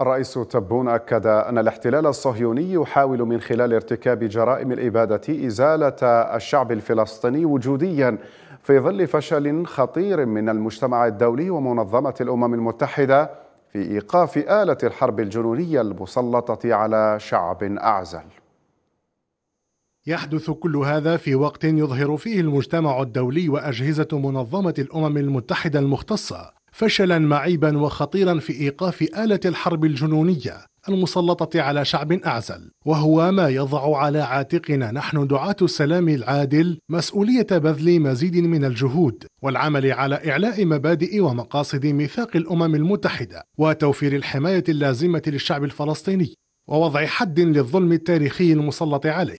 الرئيس تبون أكد أن الاحتلال الصهيوني يحاول من خلال ارتكاب جرائم الإبادة إزالة الشعب الفلسطيني وجوديا في ظل فشل خطير من المجتمع الدولي ومنظمة الأمم المتحدة في إيقاف آلة الحرب الجنونية المسلطة على شعب أعزل يحدث كل هذا في وقت يظهر فيه المجتمع الدولي وأجهزة منظمة الأمم المتحدة المختصة فشلا معيبا وخطيرا في ايقاف اله الحرب الجنونيه المسلطه على شعب اعزل وهو ما يضع على عاتقنا نحن دعاه السلام العادل مسؤوليه بذل مزيد من الجهود والعمل على اعلاء مبادئ ومقاصد ميثاق الامم المتحده وتوفير الحمايه اللازمه للشعب الفلسطيني ووضع حد للظلم التاريخي المسلط عليه